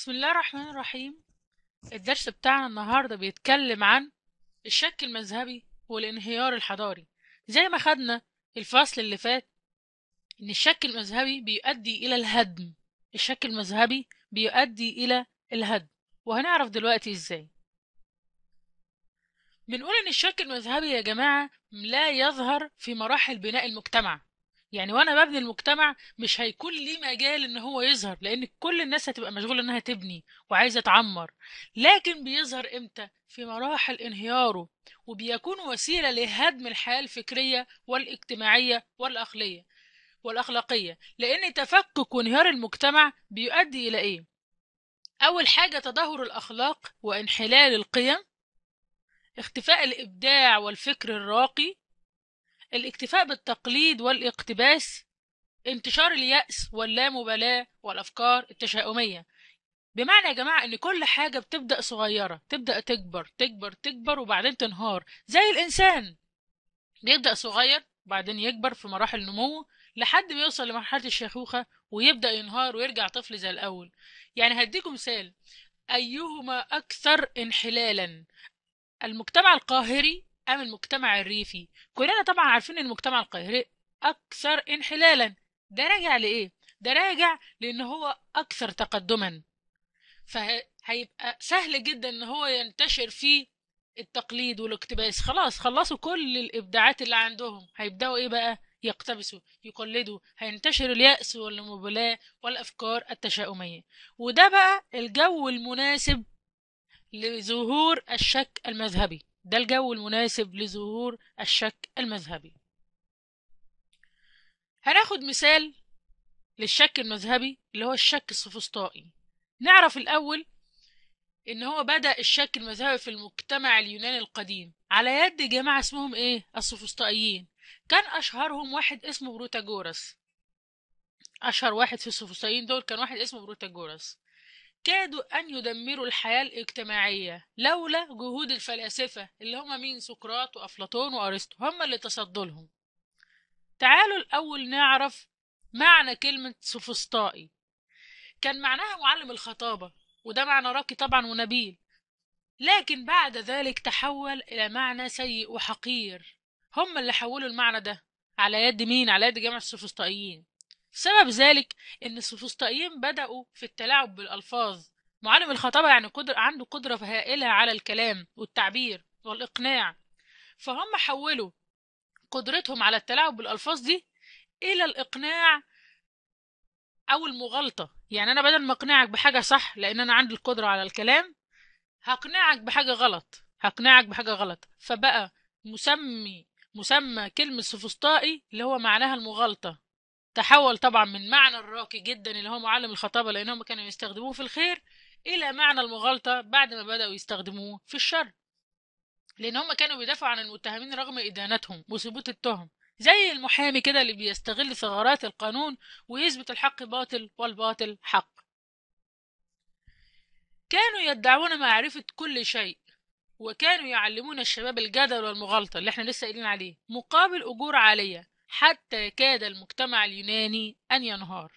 بسم الله الرحمن الرحيم الدرس بتاعنا النهارده بيتكلم عن الشك المذهبي والانهيار الحضاري زي ما خدنا الفصل اللي فات ان الشك المذهبي بيؤدي الى الهدم الشك المذهبي بيؤدي الى الهدم وهنعرف دلوقتي ازاي بنقول ان الشك المذهبي يا جماعه لا يظهر في مراحل بناء المجتمع يعني وانا ببني المجتمع مش هيكون ليه مجال ان هو يظهر لان كل الناس هتبقى مشغوله انها تبني وعايزه تعمر لكن بيظهر امتى في مراحل انهياره وبيكون وسيله لهدم الحياه الفكريه والاجتماعيه والاخليه والاخلاقيه لان تفكك وانهيار المجتمع بيؤدي الى ايه اول حاجه تدهور الاخلاق وانحلال القيم اختفاء الابداع والفكر الراقي الاكتفاء بالتقليد والاقتباس انتشار اليأس واللامبالاة والأفكار التشاؤمية بمعنى يا جماعة إن كل حاجة بتبدأ صغيرة تبدأ تكبر تكبر تكبر وبعدين تنهار زي الإنسان بيبدأ صغير وبعدين يكبر في مراحل نموه لحد ما يوصل لمرحلة الشيخوخة ويبدأ ينهار ويرجع طفل زي الأول يعني هديكم مثال أيهما أكثر انحلالا المجتمع القاهري أم المجتمع الريفي كلنا طبعا عارفين إن المجتمع القاهري أكثر انحلالا ده راجع لإيه؟ ده راجع لأن هو أكثر تقدما فهيبقى سهل جدا إن هو ينتشر فيه التقليد والاقتباس خلاص خلصوا كل الإبداعات اللي عندهم هيبدأوا إيه بقى؟ يقتبسوا يقلدوا هينتشر اليأس والمبالاة والأفكار التشاؤمية وده بقى الجو المناسب لظهور الشك المذهبي ده الجو المناسب لظهور الشك المذهبي هناخد مثال للشك المذهبي اللي هو الشك السوفسطائي نعرف الأول إن هو بدأ الشك المذهبي في المجتمع اليوناني القديم على يد جماعة اسمهم إيه؟ السوفسطائيين كان أشهرهم واحد اسمه بروتاجورس أشهر واحد في السوفسطائيين دول كان واحد اسمه بروتاجورس كادوا أن يدمروا الحياة الاجتماعية لولا جهود الفلاسفة اللي هما مين سقراط وأفلاطون وأرسطو هما اللي تصدوا لهم تعالوا الأول نعرف معنى كلمة سوفسطائي كان معناها معلم الخطابة وده معنى راقي طبعا ونبيل لكن بعد ذلك تحول إلى معنى سيء وحقير هم اللي حولوا المعنى ده على يد مين؟ على يد جمع السوفسطائيين سبب ذلك إن السوفسطائيين بدأوا في التلاعب بالألفاظ معلم الخطابة يعني قدر عنده قدرة هائلة على الكلام والتعبير والإقناع فهم حولوا قدرتهم على التلاعب بالألفاظ دي إلى الإقناع أو المغالطة يعني أنا بدل ما أقنعك بحاجة صح لأن أنا عندي القدرة على الكلام هقنعك بحاجة غلط هقنعك بحاجة غلط فبقى مسمي مسمى كلمة سوفسطائي اللي هو معناها المغالطة تحول طبعا من معنى الراقي جدا اللي هو معلم الخطابة لأنهم كانوا يستخدموه في الخير إلى معنى المغالطة بعد ما بدأوا يستخدموه في الشر لأن هم كانوا بيدافعوا عن المتهمين رغم إدانتهم وثبوت التهم زي المحامي كده اللي بيستغل ثغرات القانون ويثبت الحق باطل والباطل حق كانوا يدعون معرفة كل شيء وكانوا يعلمون الشباب الجدل والمغالطة اللي احنا لسه قايلين عليه مقابل أجور عالية حتى كاد المجتمع اليوناني أن ينهار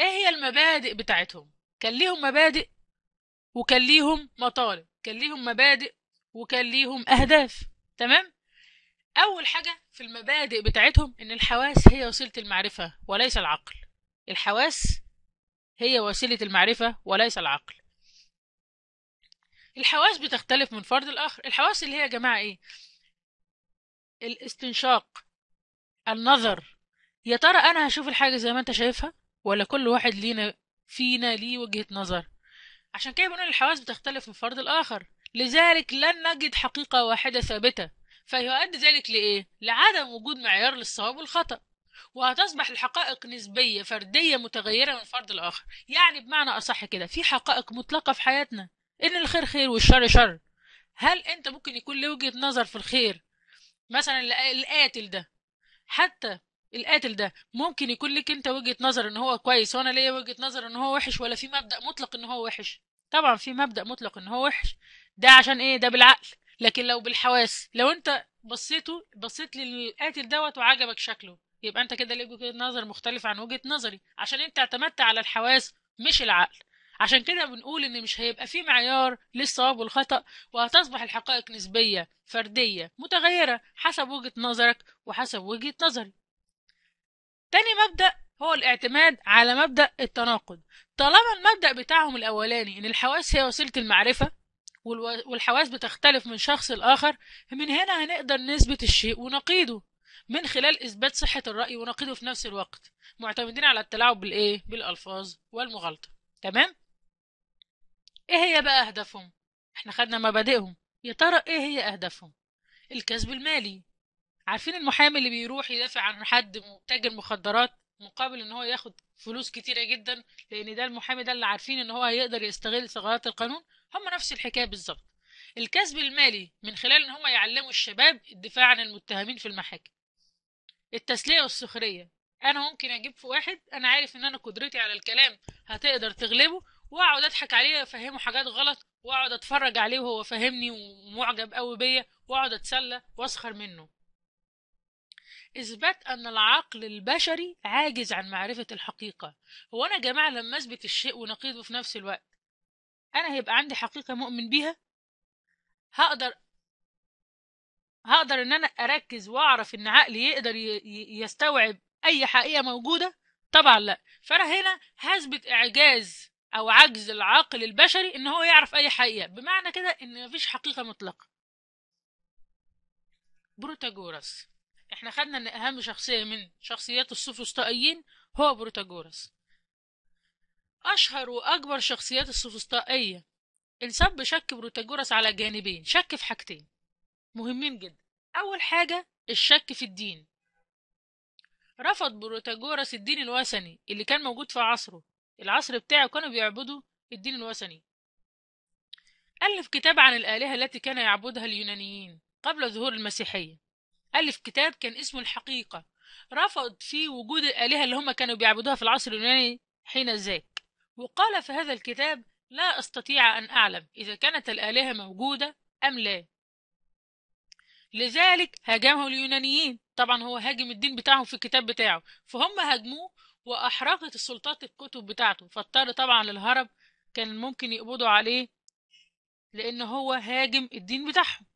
إيه هي المبادئ بتاعتهم؟ كان ليهم مبادئ وكان ليهم مطالب كان ليهم مبادئ وكان ليهم أهداف تمام؟ أول حاجة في المبادئ بتاعتهم إن الحواس هي وسيلة المعرفة وليس العقل الحواس هي وسيلة المعرفة وليس العقل الحواس بتختلف من فرد لآخر الحواس اللي هي يا جماعة إيه؟ الاستنشاق النظر يا ترى انا هشوف الحاجه زي ما انت شايفها ولا كل واحد لينا فينا ليه وجهه نظر عشان كده بنقول الحواس بتختلف من فرد الآخر لذلك لن نجد حقيقة واحدة ثابتة فيؤدي ذلك لإيه؟ لعدم وجود معيار للصواب والخطأ وهتصبح الحقائق نسبية فردية متغيرة من فرد الآخر يعني بمعنى أصح كده في حقائق مطلقة في حياتنا إن الخير خير والشر شر هل أنت ممكن يكون ليه وجهة نظر في الخير مثلا القاتل ده حتى القاتل ده ممكن يكون لك انت وجهه نظر ان هو كويس وانا ليا وجهه نظر ان هو وحش ولا في مبدا مطلق ان هو وحش طبعا في مبدا مطلق ان هو وحش ده عشان ايه ده بالعقل لكن لو بالحواس لو انت بصيته بصيت للقاتل دوت وعجبك شكله يبقى انت كده ليك وجهه نظر مختلف عن وجهه نظري عشان انت اعتمدت على الحواس مش العقل عشان كده بنقول ان مش هيبقى في معيار للصواب والخطأ وهتصبح الحقائق نسبية فردية متغيرة حسب وجهة نظرك وحسب وجهة نظري تاني مبدأ هو الاعتماد على مبدأ التناقض طالما المبدأ بتاعهم الأولاني إن الحواس هي وسيلة المعرفة والحواس بتختلف من شخص لآخر من هنا هنقدر نثبت الشيء ونقيده من خلال إثبات صحة الرأي ونقيده في نفس الوقت معتمدين على التلاعب بالإيه؟ بالألفاظ والمغالطة تمام؟ إيه هي بقى أهدافهم؟ إحنا خدنا مبادئهم يا ترى إيه هي أهدافهم؟ الكسب المالي عارفين المحامي اللي بيروح يدافع عن حد تاجر مخدرات مقابل ان هو ياخد فلوس كتيره جدا لان ده المحامي ده اللي عارفين ان هو هيقدر يستغل ثغرات القانون هم نفس الحكايه بالظبط الكسب المالي من خلال ان هم يعلموا الشباب الدفاع عن المتهمين في المحاكم التسليه والسخريه انا ممكن اجيب في واحد انا عارف ان انا قدرتي على الكلام هتقدر تغلبه واقعد اضحك عليه وافهمه حاجات غلط واقعد اتفرج عليه وهو فاهمني ومعجب قوي بيا واقعد اتسلى واسخر منه اثبات ان العقل البشري عاجز عن معرفه الحقيقه هو انا يا جماعه لما اثبت الشيء ونقيضه في نفس الوقت انا هيبقى عندي حقيقه مؤمن بيها هقدر هقدر ان انا اركز واعرف ان عقلي يقدر يستوعب اي حقيقه موجوده طبعا لا فانا هنا هثبت اعجاز او عجز العاقل البشري ان هو يعرف اي حقيقه بمعنى كده ان مفيش حقيقه مطلقه بروتاجوراس احنا خدنا ان اهم شخصيه من شخصيات السوفسطائيين هو بروتاجوراس اشهر واكبر شخصيات السوفسطائيه انسب شك بروتاجوراس على جانبين شك في حاجتين مهمين جدا اول حاجه الشك في الدين رفض بروتاجوراس الدين الوثني اللي كان موجود في عصره العصر بتاعه كانوا بيعبدوا الدين الوثني ألف كتاب عن الآلهة التي كان يعبدها اليونانيين قبل ظهور المسيحية ألف كتاب كان اسمه الحقيقة رفض فيه وجود الآلهة اللي هم كانوا بيعبدوها في العصر اليوناني حين ذاك وقال في هذا الكتاب لا أستطيع أن أعلم إذا كانت الآلهة موجودة أم لا لذلك هاجمه اليونانيين طبعا هو هاجم الدين بتاعهم في الكتاب بتاعه فهم هاجموه وأحرقت السلطات الكتب بتاعته فاضطر طبعا للهرب كان ممكن يقبضوا عليه لأن هو هاجم الدين بتاعهم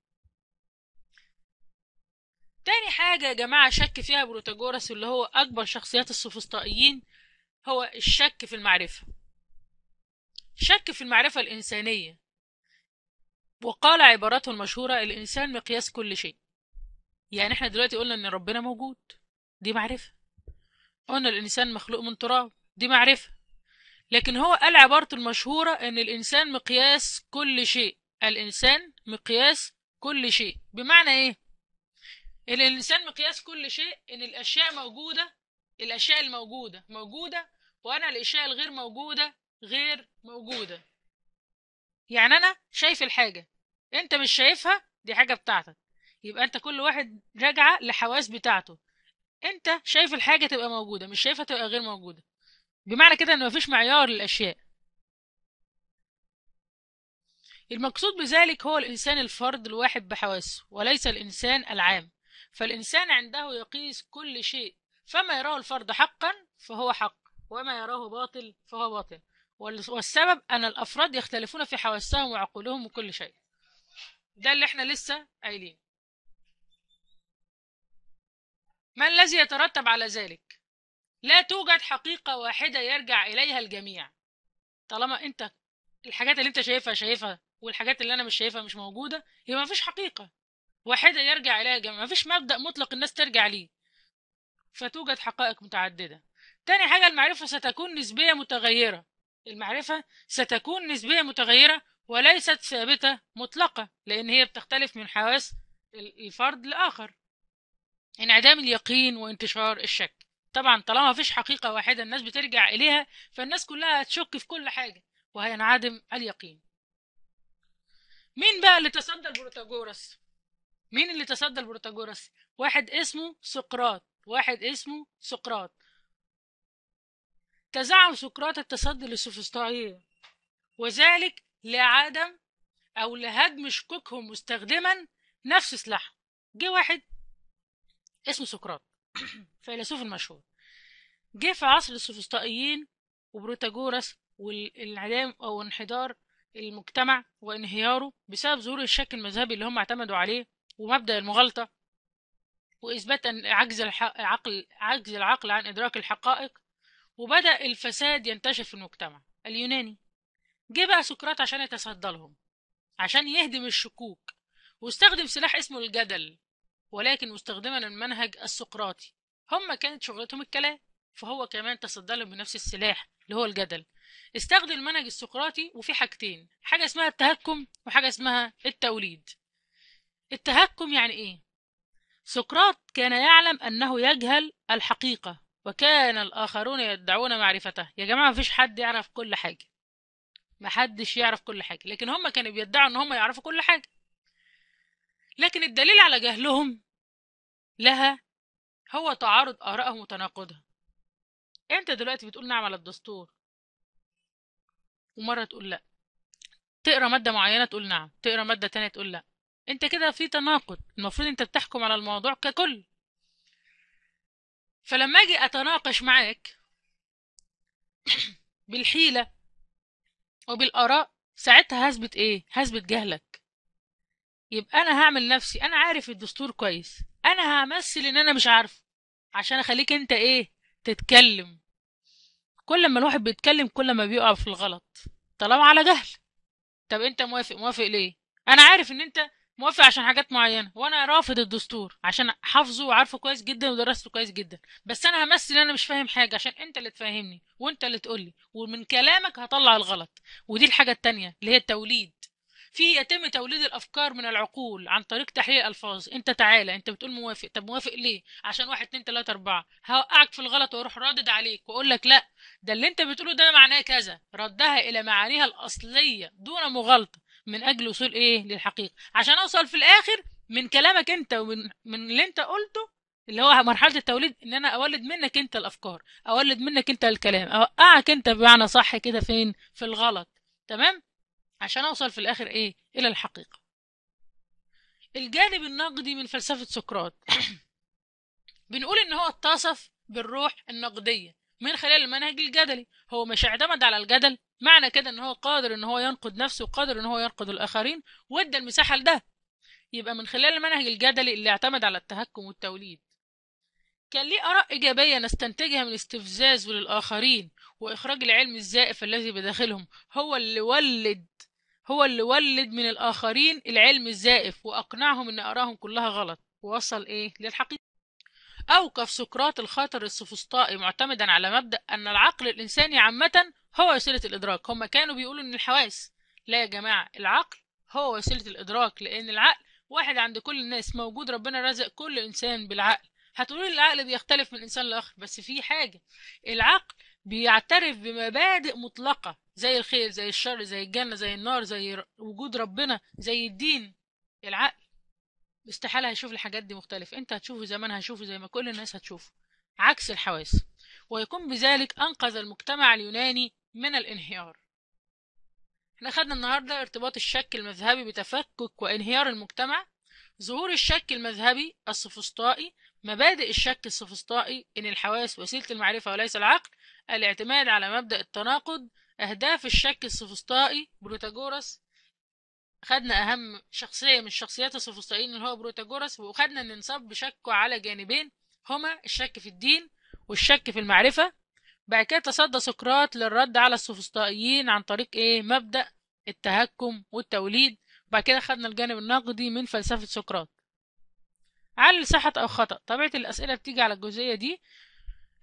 تاني حاجة يا جماعة شك فيها بروتاجورس اللي هو أكبر شخصيات السوفسطائيين هو الشك في المعرفة شك في المعرفة الإنسانية وقال عبارته المشهورة الإنسان مقياس كل شيء يعني احنا دلوقتي قلنا إن ربنا موجود دي معرفة قلنا الإنسان مخلوق من تراب دي معرفة لكن هو قال عبارته المشهورة إن الإنسان مقياس كل شيء الإنسان مقياس كل شيء بمعنى إيه؟ الإنسان مقياس كل شيء إن الأشياء موجودة الأشياء الموجودة موجودة وأنا الأشياء الغير موجودة غير موجودة يعني أنا شايف الحاجة أنت مش شايفها دي حاجة بتاعتك يبقى أنت كل واحد راجعة لحواس بتاعته انت شايف الحاجه تبقى موجوده مش شايفها تبقى غير موجوده بمعنى كده ان مفيش معيار للاشياء المقصود بذلك هو الانسان الفرد الواحد بحواسه وليس الانسان العام فالانسان عنده يقيس كل شيء فما يراه الفرد حقا فهو حق وما يراه باطل فهو باطل والسبب ان الافراد يختلفون في حواسهم وعقولهم وكل شيء ده اللي احنا لسه قايلين ما الذي يترتب على ذلك لا توجد حقيقة واحدة يرجع إليها الجميع طالما أنت الحاجات اللي أنت شايفها شايفها والحاجات اللي أنا مش شايفها مش موجودة يبقى مفيش حقيقة واحدة يرجع إليها الجميع مفيش مبدأ مطلق الناس ترجع ليه فتوجد حقائق متعددة تاني حاجة المعرفة ستكون نسبية متغيرة المعرفة ستكون نسبية متغيرة وليست ثابتة مطلقة لأن هي بتختلف من حواس الفرد لآخر انعدام اليقين وانتشار الشك طبعا طالما مفيش حقيقة واحدة الناس بترجع إليها فالناس كلها هتشك في كل حاجة وهينعدم اليقين مين بقى اللي تصدى البروتاجورس مين اللي تصدى البروتاجورس واحد اسمه سقراط واحد اسمه سقراط تزعم سقراط التصدي للسوفسطائية وذلك لعدم أو لهدم شكوكهم مستخدما نفس سلاحه جه واحد اسمه سقراط فيلسوف مشهور جه في عصر السوفسطائيين وبروتاجورس والانعدام او انحدار المجتمع وانهياره بسبب ظهور الشك المذهبي اللي هم اعتمدوا عليه ومبدا المغالطه واثبات ان عجز العقل عجز العقل عن ادراك الحقائق وبدا الفساد ينتشر في المجتمع اليوناني جه بقى سقراط عشان يتصدى لهم عشان يهدم الشكوك واستخدم سلاح اسمه الجدل ولكن مستخدما المنهج السقراطي هم كانت شغلتهم الكلام فهو كمان تصدى لهم بنفس السلاح اللي هو الجدل استخدم المنهج السقراطي وفي حاجتين حاجة اسمها التهكم وحاجة اسمها التوليد التهكم يعني ايه سقراط كان يعلم انه يجهل الحقيقة وكان الاخرون يدعون معرفته يا جماعة مفيش حد يعرف كل حاجة محدش يعرف كل حاجة لكن هم كانوا بيدعوا ان هم يعرفوا كل حاجة لكن الدليل على جهلهم لها هو تعارض آرائهم وتناقضها أنت دلوقتي بتقول نعم على الدستور ومرة تقول لأ تقرا مادة معينة تقول نعم تقرا مادة تانية تقول لأ أنت كده في تناقض المفروض أنت بتحكم على الموضوع ككل فلما أجي أتناقش معاك بالحيلة وبالآراء ساعتها هثبت إيه؟ هثبت جهلك يبقى انا هعمل نفسي انا عارف الدستور كويس انا همثل ان انا مش عارفه عشان اخليك انت ايه تتكلم كل ما الواحد بيتكلم كل ما بيقع في الغلط طالما على جهل طب انت موافق موافق ليه انا عارف ان انت موافق عشان حاجات معينه وانا رافض الدستور عشان حافظه وعارفه كويس جدا ودرسته كويس جدا بس انا همثل ان انا مش فاهم حاجه عشان انت اللي تفهمني وانت اللي تقولي ومن كلامك هطلع الغلط ودي الحاجه التانية اللي هي التوليد في يتم توليد الافكار من العقول عن طريق تحليل الفاظ انت تعالى انت بتقول موافق طب موافق ليه عشان واحد اتنين تلاته اربعه هوقعك في الغلط واروح رادد عليك واقول لك لا ده اللي انت بتقوله ده معناه كذا ردها الى معانيها الاصليه دون مغالطه من اجل وصول ايه للحقيقه عشان اوصل في الاخر من كلامك انت ومن من اللي انت قلته اللي هو مرحله التوليد ان انا اولد منك انت الافكار اولد منك انت الكلام اوقعك انت بمعنى صح كده فين في الغلط تمام عشان أوصل في الآخر إيه إلى الحقيقة الجانب النقدي من فلسفة سقراط بنقول إن هو اتصف بالروح النقدية من خلال المنهج الجدلي هو مش اعتمد على الجدل معنى كده ان هو قادر ان هو ينقد نفسه وقادر ان هو ينقد الاخرين وادى المساحه لده يبقى من خلال المنهج الجدلي اللي اعتمد على التهكم والتوليد كان ليه آراء إيجابية نستنتجها من استفزازه للآخرين وإخراج العلم الزائف الذي بداخلهم هو اللي ولد هو اللي ولد من الآخرين العلم الزائف وأقنعهم أن آراهم كلها غلط ووصل إيه للحقيقة أوقف سقراط الخاطر السفسطائي معتمدا على مبدأ أن العقل الإنساني عامة هو وسيلة الإدراك هم كانوا بيقولوا إن الحواس لا يا جماعة العقل هو وسيلة الإدراك لأن العقل واحد عند كل الناس موجود ربنا رزق كل إنسان بالعقل هتقولوا العقل بيختلف من إنسان لآخر بس في حاجة العقل بيعترف بمبادئ مطلقة زي الخير زي الشر زي الجنة زي النار زي وجود ربنا زي الدين العقل استحالة هيشوف الحاجات دي مختلف انت هتشوفه زي ما انا هشوفه زي ما كل الناس هتشوفه عكس الحواس ويكون بذلك انقذ المجتمع اليوناني من الانهيار احنا خدنا النهاردة ارتباط الشك المذهبي بتفكك وانهيار المجتمع ظهور الشك المذهبي السفسطائي مبادئ الشك السفسطائي ان الحواس وسيلة المعرفة وليس العقل الاعتماد على مبدأ التناقض أهداف الشك السوفسطائي بروتاجورس خدنا أهم شخصية من الشخصيات السوفسطائيين اللي هو بروتاجورس وخدنا إن نصب بشكه على جانبين هما الشك في الدين والشك في المعرفة بعد كده تصدى سقراط للرد على السوفسطائيين عن طريق إيه مبدأ التهكم والتوليد وبعد كده خدنا الجانب النقدي من فلسفة سقراط علل صحة أو خطأ طبيعة الأسئلة بتيجي على الجزئية دي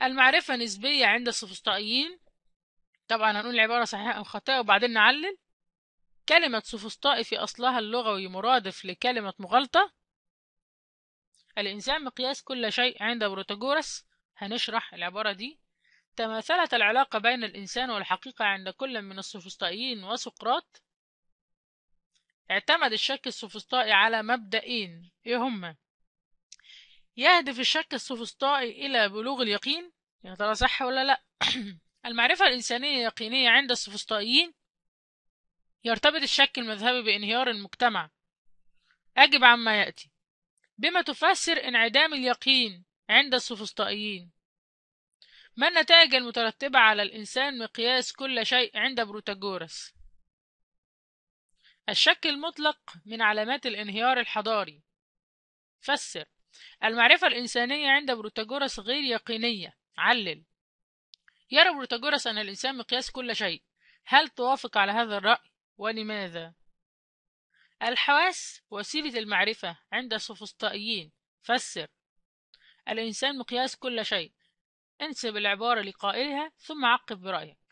المعرفة نسبية عند السوفسطائيين طبعا هنقول العبارة صحيحة أم خطأ وبعدين نعلل كلمة سوفسطائي في أصلها اللغوي مرادف لكلمة مغالطة الإنسان مقياس كل شيء عند بروتاجورس هنشرح العبارة دي تماثلت العلاقة بين الإنسان والحقيقة عند كل من السوفسطائيين وسقراط اعتمد الشك السوفسطائي على مبدئين ايه هما يهدف الشك السوفسطائي إلى بلوغ اليقين يا ترى صح ولا لا المعرفة الإنسانية اليقينية عند السوفسطائيين يرتبط الشك المذهبي بانهيار المجتمع أجب عما يأتي بما تفسر انعدام اليقين عند السوفسطائيين ما النتائج المترتبة على الإنسان مقياس كل شيء عند بروتاجورس الشك المطلق من علامات الانهيار الحضاري فسر المعرفة الإنسانية عند بروتاغورس غير يقينية علل يرى بروتاغورس أن الإنسان مقياس كل شيء هل توافق على هذا الرأي ولماذا؟ الحواس وسيلة المعرفة عند السوفسطائيين فسر الإنسان مقياس كل شيء انسب العبارة لقائلها ثم عقب برأيك